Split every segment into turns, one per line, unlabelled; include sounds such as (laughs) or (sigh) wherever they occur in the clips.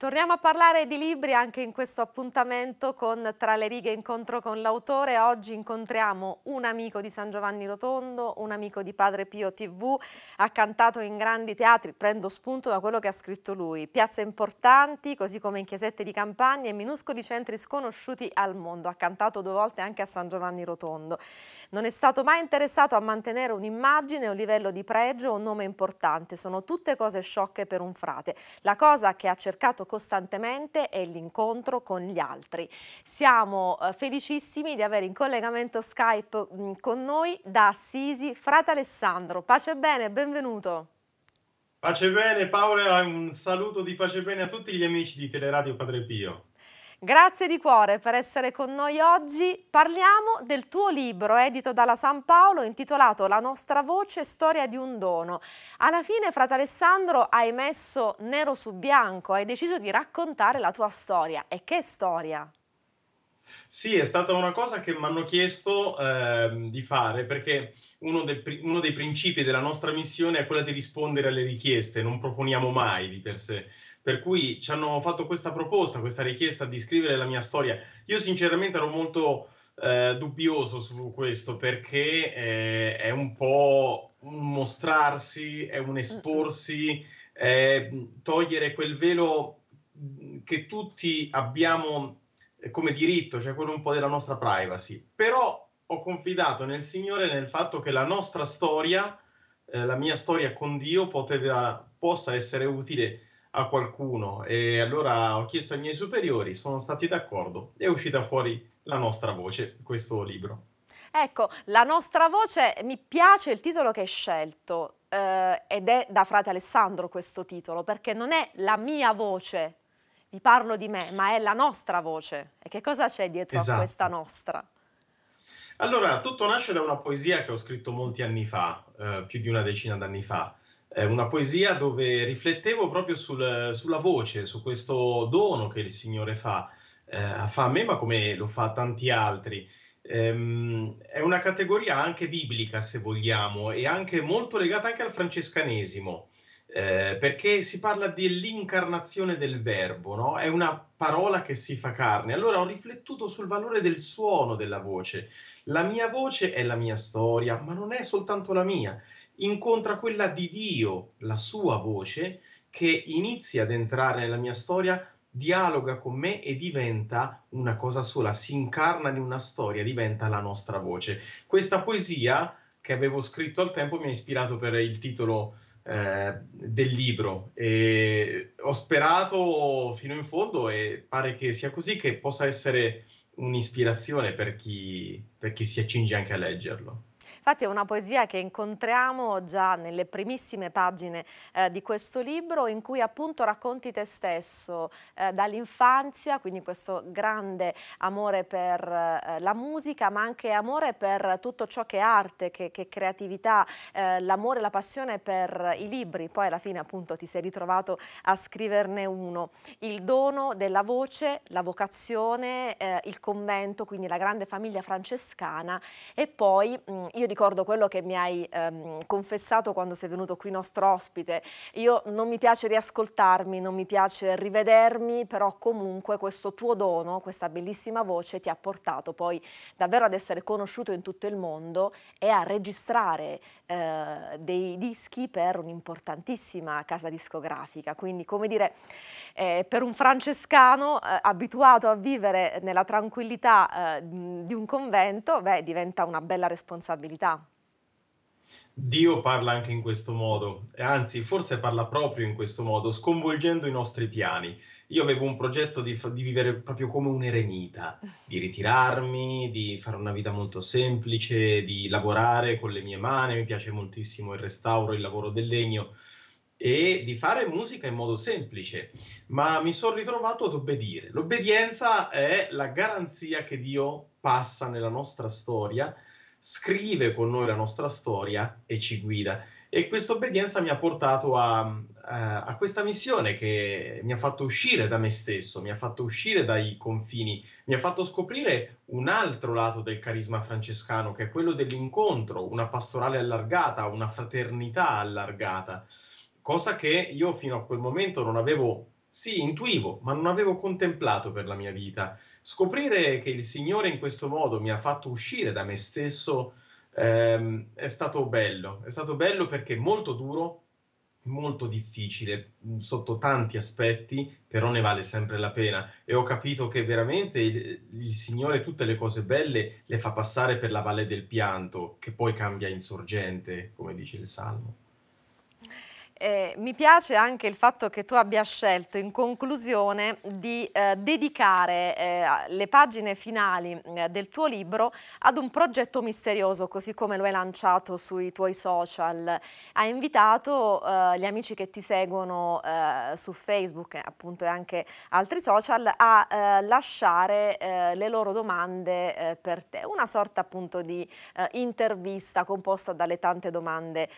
Torniamo a parlare di libri anche in questo appuntamento con Tra le righe incontro con l'autore. Oggi incontriamo un amico di San Giovanni Rotondo, un amico di Padre Pio TV, ha cantato in grandi teatri, prendo spunto da quello che ha scritto lui, piazze importanti così come in chiesette di campagna e minuscoli centri sconosciuti al mondo. Ha cantato due volte anche a San Giovanni Rotondo. Non è stato mai interessato a mantenere un'immagine, un livello di pregio o un nome importante. Sono tutte cose sciocche per un frate. La cosa che ha cercato costantemente è l'incontro con gli altri. Siamo eh, felicissimi di avere in collegamento Skype mm, con noi da Assisi frate Alessandro. Pace bene, benvenuto.
Pace e bene Paola, un saluto di pace bene a tutti gli amici di Teleradio Padre Pio.
Grazie di cuore per essere con noi oggi. Parliamo del tuo libro edito dalla San Paolo intitolato La nostra voce, storia di un dono. Alla fine, frate Alessandro, hai messo nero su bianco, hai deciso di raccontare la tua storia. E che storia?
Sì, è stata una cosa che mi hanno chiesto eh, di fare perché uno, de, uno, dei principi della nostra missione è quella di rispondere alle richieste, non proponiamo mai di per sé, per cui ci hanno fatto questa proposta, questa richiesta di scrivere la mia storia. Io sinceramente ero molto eh, dubbioso su questo perché eh, è un po' un mostrarsi, è un esporsi, è mm, togliere quel velo mm, che tutti abbiamo eh, come diritto, cioè quello un po' della nostra privacy. Però ho confidato nel Signore nel fatto che la nostra storia, eh, la mia storia con Dio poteva, possa essere utile a qualcuno e allora ho chiesto ai miei superiori, sono stati d'accordo, è uscita fuori la nostra voce, questo libro.
Ecco, la nostra voce, mi piace il titolo che hai scelto eh, ed è da frate Alessandro questo titolo perché non è la mia voce, vi parlo di me, ma è la nostra voce. E che cosa c'è dietro esatto. a questa nostra?
Allora, tutto nasce da una poesia che ho scritto molti anni fa, eh, più di una decina d'anni fa, una poesia dove riflettevo proprio sul, sulla voce, su questo dono che il Signore fa, eh, fa a me ma come lo fa a tanti altri. Ehm, è una categoria anche biblica, se vogliamo, e anche molto legata anche al francescanesimo eh, perché si parla dell'incarnazione del verbo, no? è una parola che si fa carne. Allora ho riflettuto sul valore del suono della voce. La mia voce è la mia storia, ma non è soltanto la mia. Incontra quella di Dio, la sua voce, che inizia ad entrare nella mia storia, dialoga con me e diventa una cosa sola, si incarna in una storia, diventa la nostra voce. Questa poesia che avevo scritto al tempo mi ha ispirato per il titolo eh, del libro e ho sperato fino in fondo e pare che sia così che possa essere un'ispirazione per chi, per chi si accinge anche a leggerlo.
Infatti è una poesia che incontriamo già nelle primissime pagine eh, di questo libro in cui appunto racconti te stesso eh, dall'infanzia, quindi questo grande amore per eh, la musica, ma anche amore per tutto ciò che è arte, che, che creatività, eh, l'amore, la passione per i libri. Poi alla fine appunto ti sei ritrovato a scriverne uno. Il dono della voce, la vocazione, eh, il convento, quindi la grande famiglia francescana e poi mh, mm, io ricordo quello che mi hai ehm, confessato quando sei venuto qui nostro ospite. Io non mi piace riascoltarmi, non mi piace rivedermi, però comunque questo tuo dono, questa bellissima voce ti ha portato poi davvero ad essere conosciuto in tutto il mondo e a registrare eh, dei dischi per un'importantissima casa discografica. Quindi come dire, eh, per un francescano eh, abituato a vivere nella tranquillità eh, di un convento, beh, diventa una bella responsabilità verità.
Dio parla anche in questo modo, anzi forse parla proprio in questo modo, sconvolgendo i nostri piani. Io avevo un progetto di, di, vivere proprio come un eremita, di ritirarmi, di fare una vita molto semplice, di lavorare con le mie mani, mi piace moltissimo il restauro, il lavoro del legno e di fare musica in modo semplice, ma mi sono ritrovato ad obbedire. L'obbedienza è la garanzia che Dio passa nella nostra storia scrive con noi la nostra storia e ci guida. E questa obbedienza mi ha portato a, a, a, questa missione che mi ha fatto uscire da me stesso, mi ha fatto uscire dai confini, mi ha fatto scoprire un altro lato del carisma francescano, che è quello dell'incontro, una pastorale allargata, una fraternità allargata, cosa che io fino a quel momento non avevo sì, intuivo, ma non avevo contemplato per la mia vita. Scoprire che il Signore in questo modo mi ha fatto uscire da me stesso ehm, è stato bello. È stato bello perché molto duro, molto difficile mm, sotto tanti aspetti, però ne vale sempre la pena. E ho capito che veramente il, il Signore tutte le cose belle le fa passare per la valle del pianto, che poi cambia in sorgente, come dice il Salmo.
Eh, mi piace anche il fatto che tu abbia scelto in conclusione di eh, dedicare eh, le pagine finali mm, del tuo libro ad un progetto misterioso, così come lo hai lanciato sui tuoi social. Hai invitato eh, gli amici che ti seguono eh, su Facebook appunto, e anche altri social a eh, lasciare le loro domande per te, una sorta appunto di intervista composta dalle tante domande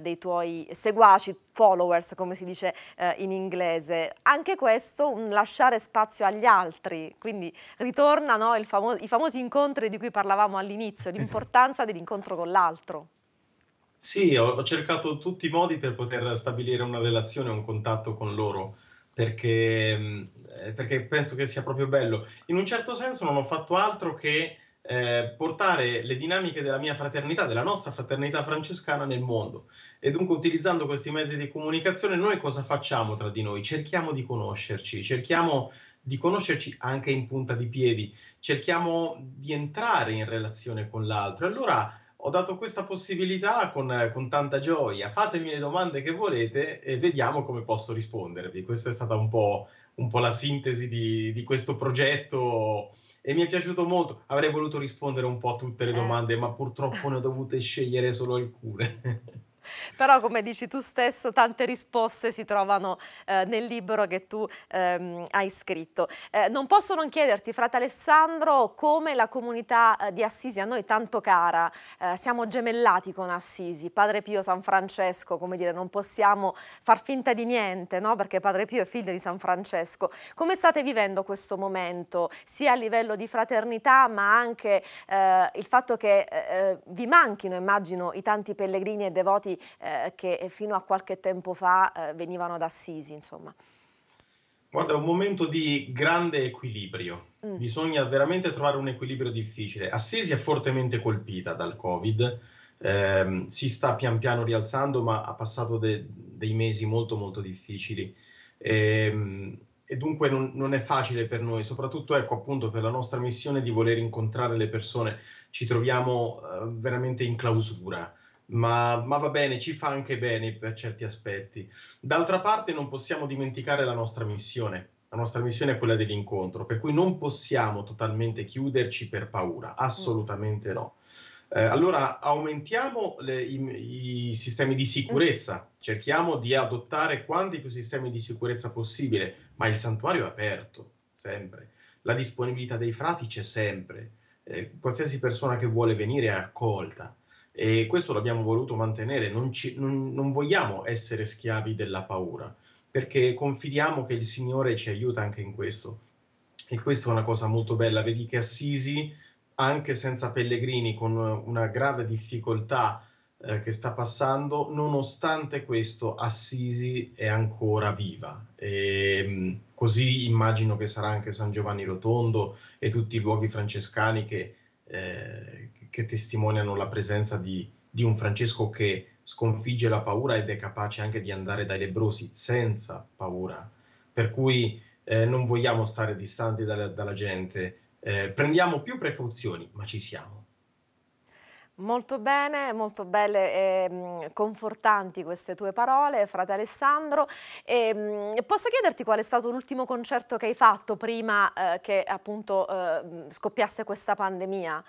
dei tuoi seguaci followers, come si dice eh, in inglese. Anche questo, un lasciare spazio agli altri, quindi ritornano famo i famosi incontri di cui parlavamo all'inizio, (laughs) l'importanza dell'incontro con l'altro.
Sì, ho, ho cercato tutti i modi per poter stabilire una relazione, un contatto con loro. Perché, mm, eh, perché, penso che sia proprio bello. In un certo senso non ho fatto altro che eh, portare le dinamiche della mia fraternità, della nostra fraternità francescana nel mondo. E dunque utilizzando questi mezzi di comunicazione noi cosa facciamo tra di noi? Cerchiamo di conoscerci, cerchiamo di conoscerci anche in punta di piedi, cerchiamo di entrare in relazione con l'altro. Allora ho dato questa possibilità con, con tanta gioia, fatemi le domande che volete e vediamo come posso rispondervi. Questa è stata un po', un po la sintesi di, di questo progetto e mi è piaciuto molto. Avrei voluto rispondere un po' a tutte le eh. domande, eh. ma purtroppo ne ho dovute scegliere solo alcune.
(laughs) (laughs) Però come dici tu stesso, tante risposte si trovano eh, nel libro che tu ehm, hai scritto. Eh, non posso non chiederti, frate Alessandro, come la comunità eh, di Assisi a noi tanto cara, eh, siamo gemellati con Assisi, Padre Pio San Francesco, come dire, non possiamo far finta di niente, no? perché Padre Pio è figlio di San Francesco. Come state vivendo questo momento, sia a livello di fraternità, ma anche eh, il fatto che vi manchino, immagino, i tanti pellegrini e devoti detenuti eh, che eh, fino a qualche tempo fa eh, venivano ad Assisi, insomma?
Guarda, è un momento di grande equilibrio. Mm. Bisogna veramente trovare un equilibrio difficile. Assisi è fortemente colpita dal Covid, eh, si sta pian piano rialzando, ma ha passato de- dei mesi molto molto difficili. E, ehm, e dunque non, non, è facile per noi, soprattutto ecco, appunto, per la nostra missione di voler incontrare le persone. Ci troviamo eh, veramente in clausura ma, ma va bene, ci fa anche bene per certi aspetti. D'altra parte non possiamo dimenticare la nostra missione, la nostra missione è quella dell'incontro, per cui non possiamo totalmente chiuderci per paura, mm. assolutamente no. Eh, allora aumentiamo le, i, i, sistemi di sicurezza, cerchiamo di adottare quanti più sistemi di sicurezza possibile, ma il santuario è aperto, sempre. La disponibilità dei frati c'è sempre, eh, qualsiasi persona che vuole venire è accolta e questo l'abbiamo voluto mantenere, non, ci, non, non vogliamo essere schiavi della paura, perché confidiamo che il Signore ci aiuta anche in questo. E questa è una cosa molto bella, vedi che Assisi, anche senza Pellegrini, con una grave difficoltà eh, che sta passando, nonostante questo Assisi è ancora viva. E, mm, così immagino che sarà anche San Giovanni Rotondo e tutti i luoghi francescani che, eh, che testimoniano la presenza di, di un Francesco che sconfigge la paura ed è capace anche di andare dai lebrosi senza paura. Per cui eh, non vogliamo stare distanti dalla, dalla gente, eh, prendiamo più precauzioni, ma ci siamo.
Molto bene, molto belle e mm, confortanti queste tue parole, frate Alessandro. E, mm, posso chiederti qual è stato l'ultimo concerto che hai fatto prima eh, che appunto eh, mm, scoppiasse questa pandemia?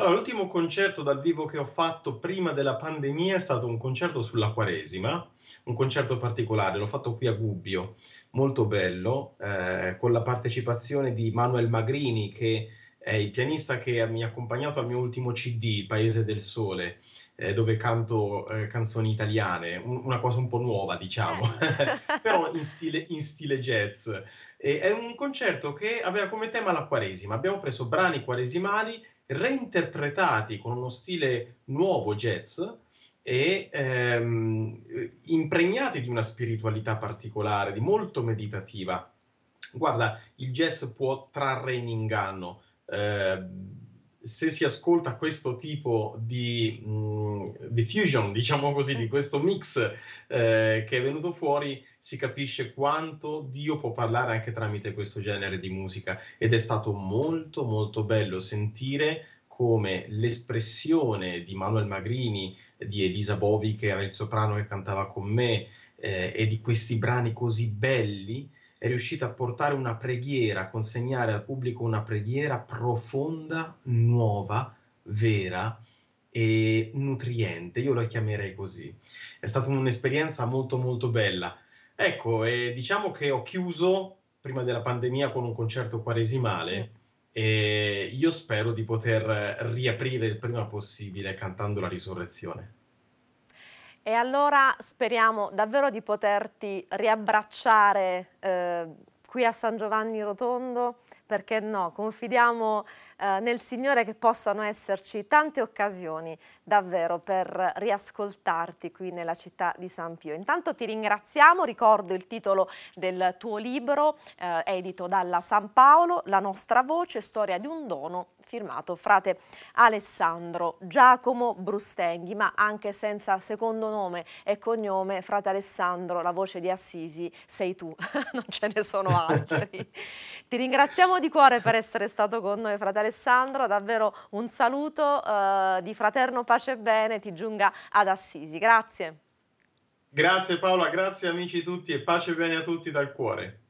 Allora, l'ultimo concerto dal vivo che ho fatto prima della pandemia è stato un concerto sulla Quaresima, un concerto particolare, l'ho fatto qui a Gubbio, molto bello, eh, con la partecipazione di Manuel Magrini, che è il pianista che mi ha accompagnato al mio ultimo CD, Paese del Sole, eh, dove canto eh, canzoni italiane, un, una cosa un po' nuova, diciamo, eh. (laughs) però (laughs) in stile, in stile jazz. E, è un concerto che aveva come tema la Quaresima, abbiamo preso brani quaresimali reinterpretati con uno stile nuovo jazz e ehm, impregnati di una spiritualità particolare, di molto meditativa. Guarda, il jazz può trarre in inganno. Eh, se si ascolta questo tipo di, mh, mm, di fusion, diciamo così, di mm. questo mix eh, che è venuto fuori, si capisce quanto Dio può parlare anche tramite questo genere di musica ed è stato molto molto bello sentire come l'espressione di Manuel Magrini, di Elisa Bovi che era il soprano che cantava con me eh, e di questi brani così belli è riuscita a portare una preghiera, a consegnare al pubblico una preghiera profonda, nuova, vera e nutriente, io la chiamerei così. È stata un'esperienza molto molto bella. Ecco, eh, diciamo che ho chiuso prima della pandemia con un concerto quaresimale e io spero di poter riaprire il prima possibile cantando la risurrezione.
E allora speriamo davvero di poterti riabbracciare eh, qui a San Giovanni Rotondo perché no? Confidiamo eh, nel Signore che possano esserci tante occasioni davvero per riascoltarti qui nella città di San Pio. Intanto ti ringraziamo, ricordo il titolo del tuo libro eh, edito dalla San Paolo, La nostra voce, storia di un dono, firmato frate Alessandro Giacomo Brustenghi, ma anche senza secondo nome e cognome, frate Alessandro, la voce di Assisi sei tu, (laughs) non ce ne sono altri. (laughs) ti ringraziamo di cuore per essere stato con noi, frate Alessandro. Davvero un saluto eh, di fraterno pace e bene ti giunga ad Assisi. Grazie.
Grazie Paola, grazie amici tutti e pace e bene a tutti dal cuore.